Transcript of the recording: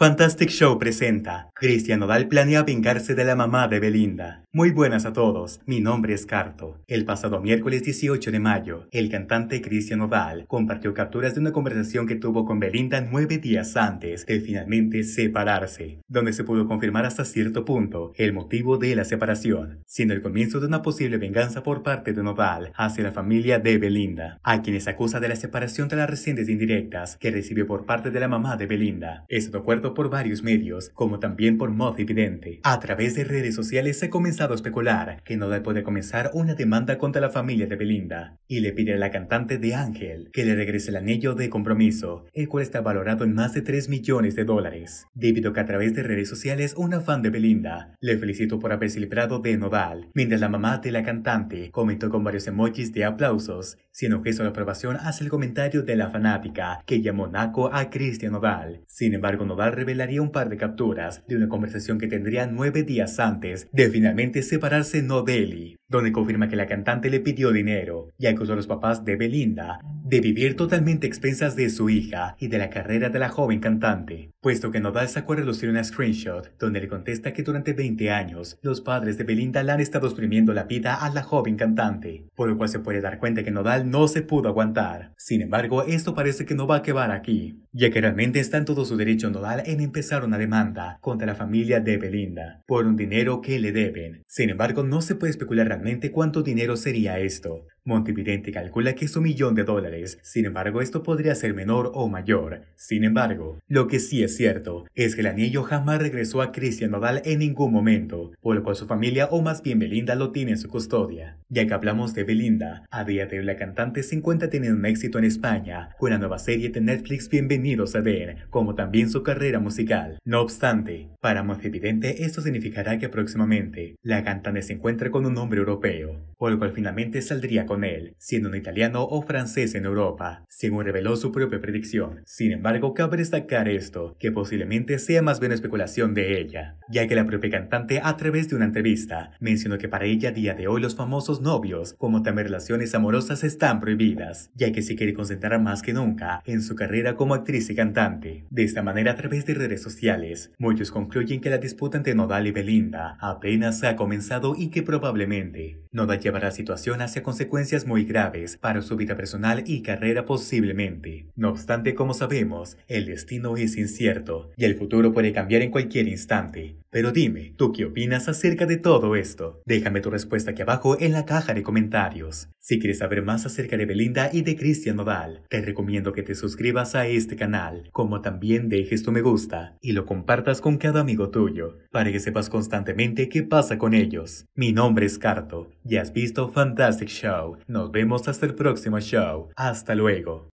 Fantastic Show presenta. Cristian Nodal planea vengarse de la mamá de Belinda. Muy buenas a todos, mi nombre es Carto. El pasado miércoles 18 de mayo, el cantante Cristian Oval compartió capturas de una conversación que tuvo con Belinda nueve días antes de finalmente separarse, donde se pudo confirmar hasta cierto punto el motivo de la separación, siendo el comienzo de una posible venganza por parte de Nodal hacia la familia de Belinda, a quienes acusa de la separación de las recientes indirectas que recibió por parte de la mamá de Belinda. Este acuerdo por varios medios, como también por Moth Evidente A través de redes sociales se ha comenzado a especular que Nodal puede comenzar una demanda contra la familia de Belinda y le pide a la cantante de Ángel que le regrese el anillo de compromiso, el cual está valorado en más de 3 millones de dólares. Debido a que a través de redes sociales una fan de Belinda le felicitó por haberse librado de Nodal, mientras la mamá de la cantante comentó con varios emojis de aplausos, sin que de aprobación hace el comentario de la fanática que llamó Naco a Cristian Nodal. Sin embargo, Nodal revelaría un par de capturas de una conversación que tendría nueve días antes de finalmente separarse en donde confirma que la cantante le pidió dinero, y acusó a los papás de Belinda de vivir totalmente expensas de su hija y de la carrera de la joven cantante, puesto que Nodal sacó a relucir una screenshot donde le contesta que durante 20 años los padres de Belinda le han estado exprimiendo la vida a la joven cantante, por lo cual se puede dar cuenta que Nodal no se pudo aguantar. Sin embargo, esto parece que no va a quedar aquí, ya que realmente está en todo su derecho Nodal en empezar una demanda contra la familia de Belinda por un dinero que le deben. Sin embargo, no se puede especular realmente cuánto dinero sería esto, Montevidente calcula que es un millón de dólares, sin embargo esto podría ser menor o mayor. Sin embargo, lo que sí es cierto es que el anillo jamás regresó a Cristian Nodal en ningún momento, por lo cual su familia o más bien Belinda lo tiene en su custodia. Ya que hablamos de Belinda, a día de hoy la cantante se encuentra teniendo un éxito en España con la nueva serie de Netflix Bienvenidos a Den, como también su carrera musical. No obstante, para Montevidente esto significará que próximamente la cantante se encuentra con un hombre europeo, por lo cual finalmente saldría con él, siendo un italiano o francés en Europa, según reveló su propia predicción. Sin embargo, cabe destacar esto, que posiblemente sea más bien especulación de ella, ya que la propia cantante a través de una entrevista mencionó que para ella a día de hoy los famosos novios, como también relaciones amorosas, están prohibidas, ya que se quiere concentrar más que nunca en su carrera como actriz y cantante. De esta manera, a través de redes sociales, muchos concluyen que la disputa entre Nodal y Belinda apenas ha comenzado y que probablemente Nodal llevará la situación hacia consecuencias muy graves para su vida personal y carrera posiblemente. No obstante, como sabemos, el destino es incierto y el futuro puede cambiar en cualquier instante. Pero dime, ¿tú qué opinas acerca de todo esto? Déjame tu respuesta aquí abajo en la caja de comentarios. Si quieres saber más acerca de Belinda y de Cristian Nodal, te recomiendo que te suscribas a este canal, como también dejes tu me gusta y lo compartas con cada amigo tuyo, para que sepas constantemente qué pasa con ellos. Mi nombre es Carto y has visto Fantastic Show. Nos vemos hasta el próximo show. Hasta luego.